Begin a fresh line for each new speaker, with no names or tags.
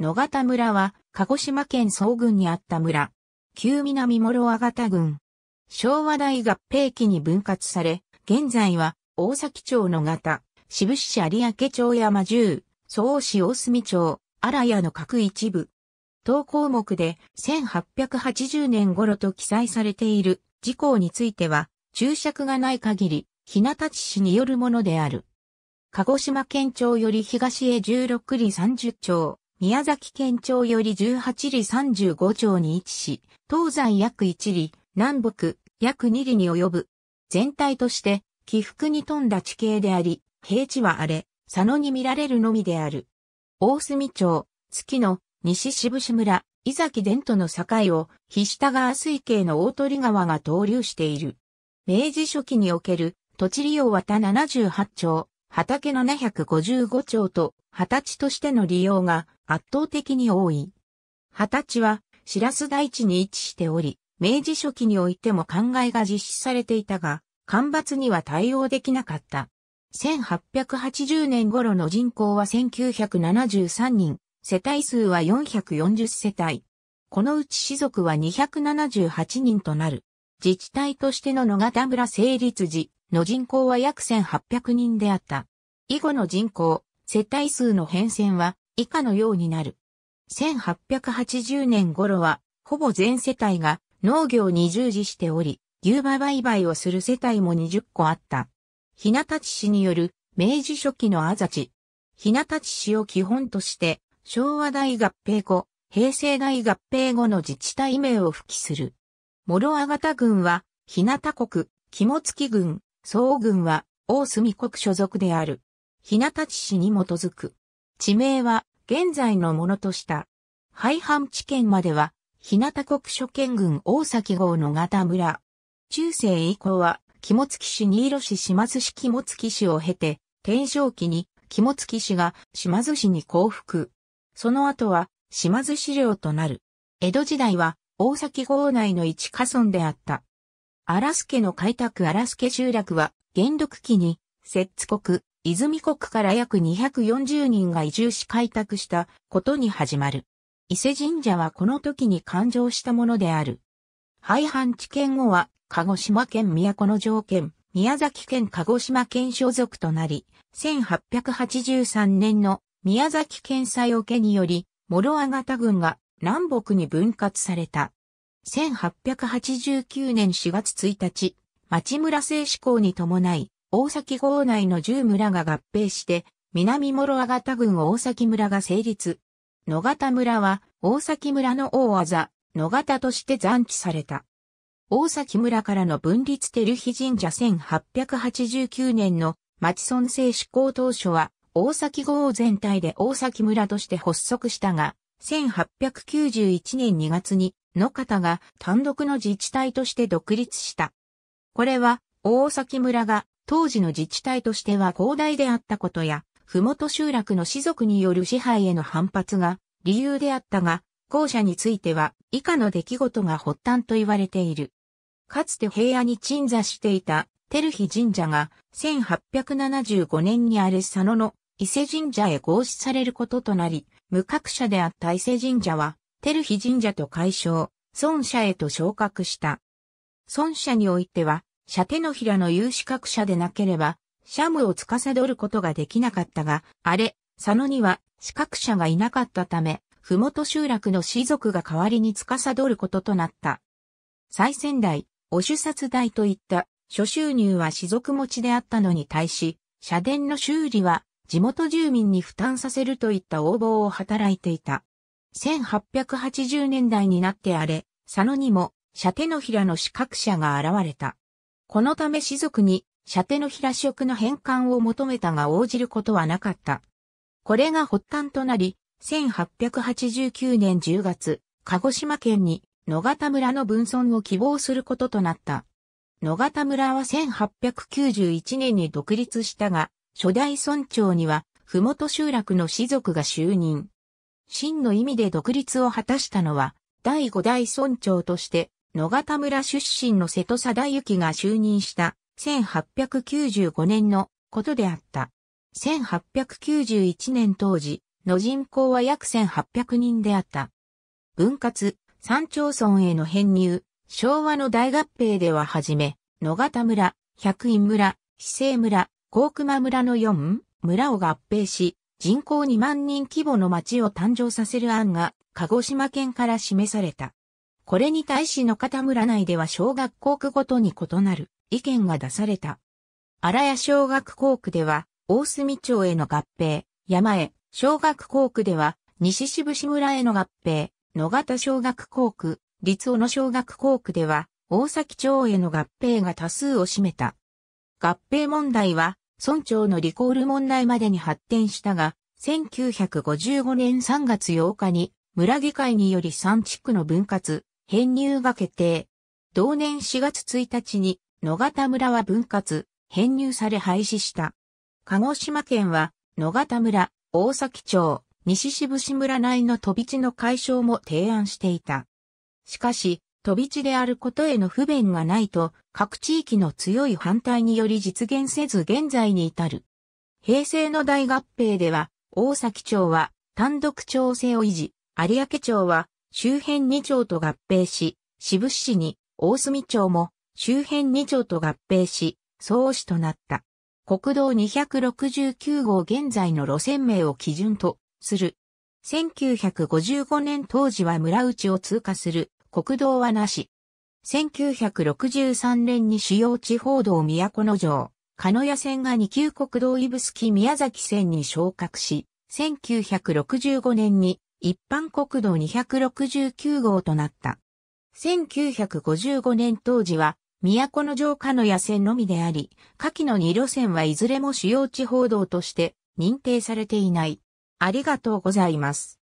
野方村は、鹿児島県総郡にあった村。旧南諸和方郡。昭和大合併期に分割され、現在は、大崎町野方、志市有明町山十、総市大隅町、荒谷の各一部。当項目で1880年頃と記載されている事項については、注釈がない限り、日向地市によるものである。鹿児島県庁より東へ16里30町、宮崎県庁より18里35町に位置し、東西約1里、南北約2里に及ぶ。全体として起伏に富んだ地形であり、平地は荒れ、佐野に見られるのみである。大隅町、月の西渋志村、伊崎伝との境を、菱田川水系の大鳥川が投流している。明治初期における土地利用綿78町、畑755町と、畑地としての利用が圧倒的に多い。二十歳は白ス大地に位置しており、明治初期においても考えが実施されていたが、干ばつには対応できなかった。1880年頃の人口は1973人、世帯数は440世帯。このうち士族は278人となる。自治体としての野方村成立時の人口は約1800人であった。以後の人口、世帯数の変遷は以下のようになる。1880年頃は、ほぼ全世帯が農業に従事しており、牛馬売買をする世帯も20個あった。日向市による明治初期のあざち。日向市を基本として、昭和大合併後、平成大合併後の自治体名を付記する。諸あがた郡は、日向国、肝付郡、総郡は、大隅国所属である。日向市に基づく。地名は、現在のものとした。廃藩地県までは、日向国諸県軍大崎号の型村。中世以降は、肝付市新色市島津市肝付市を経て、天正期に肝付市が島津市に降伏。その後は、島津市領となる。江戸時代は、大崎号内の一家村であった。荒助の開拓荒助集落は、元禄期に、摂津国、泉国から約240人が移住し開拓したことに始まる。伊勢神社はこの時に誕生したものである。廃藩置県後は、鹿児島県都の条件、宮崎県鹿児島県所属となり、1883年の宮崎県西桶により、諸和田郡が南北に分割された。1889年4月1日、町村製志向に伴い、大崎郷内の10村が合併して、南諸和方郡大崎村が成立。野方村は大崎村の大技、野方として残記された。大崎村からの分立照日神社1889年の町村制施行当初は、大崎郷全体で大崎村として発足したが、1891年2月に野方が単独の自治体として独立した。これは大崎村が当時の自治体としては広大であったことや、ふもと集落の士族による支配への反発が理由であったが、後者については以下の出来事が発端と言われている。かつて平野に鎮座していたテルヒ神社が1875年にアレ佐サノの伊勢神社へ合祀されることとなり、無格者であった伊勢神社はテルヒ神社と解消、孫社へと昇格した。孫社においては射手の平の有資格者でなければ、シャムを司ることができなかったが、あれ、佐野には資格者がいなかったため、ふもと集落の士族が代わりに司ることとなった。再仙代、お主殺代といった諸収入は士族持ちであったのに対し、社殿の修理は地元住民に負担させるといった応募を働いていた。1880年代になってあれ、佐野にも、射手の平の資格者が現れた。このため士族に、射手の平職の返還を求めたが応じることはなかった。これが発端となり、1889年10月、鹿児島県に野方村の分村を希望することとなった。野方村は1891年に独立したが、初代村長には、ふもと集落の士族が就任。真の意味で独立を果たしたのは、第五代村長として、野方村出身の瀬戸貞之が就任した1895年のことであった。1891年当時の人口は約1800人であった。分割、山町村への編入、昭和の大合併でははじめ、野方村、百院村、市政村、高熊村の4村を合併し、人口2万人規模の町を誕生させる案が鹿児島県から示された。これに対しの方村内では小学校区ごとに異なる意見が出された。荒谷小学校区では、大隅町への合併、山へ、小学校区では、西渋志村への合併、野方小学校区、立尾の小学校区では、大崎町への合併が多数を占めた。合併問題は、村長のリコール問題までに発展したが、1955年3月8日に、村議会により3地区の分割、編入が決定。同年4月1日に野方村は分割、編入され廃止した。鹿児島県は野方村、大崎町、西渋志村内の飛び地の解消も提案していた。しかし、飛び地であることへの不便がないと、各地域の強い反対により実現せず現在に至る。平成の大合併では、大崎町は単独調整を維持、有明町は周辺2町と合併し、渋志市に大隅町も周辺2町と合併し、総市となった。国道269号現在の路線名を基準とする。1955年当時は村内を通過する国道はなし。1963年に主要地方道都の城、鹿屋線が2級国道指宿宮崎線に昇格し、1965年に一般国道269号となった。1955年当時は、都の城下の野線のみであり、下記の2路線はいずれも主要地方道として認定されていない。ありがとうございます。